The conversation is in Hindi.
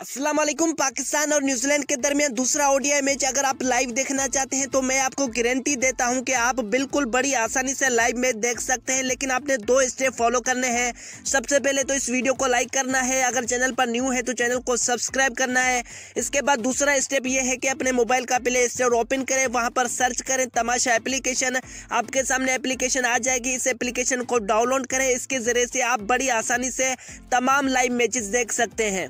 असलम पाकिस्तान और न्यूजीलैंड के दरमियान दूसरा ओडीआई मैच अगर आप लाइव देखना चाहते हैं तो मैं आपको गारंटी देता हूं कि आप बिल्कुल बड़ी आसानी से लाइव मैच देख सकते हैं लेकिन आपने दो स्टेप फॉलो करने हैं सबसे पहले तो इस वीडियो को लाइक करना है अगर चैनल पर न्यू है तो चैनल को सब्सक्राइब करना है इसके बाद दूसरा स्टेप ये है कि अपने मोबाइल का प्ले स्टोर ओपन करें वहाँ पर सर्च करें तमाशा एप्लीकेशन आपके सामने एप्लीकेशन आ जाएगी इस एप्लीकेशन को डाउनलोड करें इसके ज़रिए से आप बड़ी आसानी से तमाम लाइव मैचेस देख सकते हैं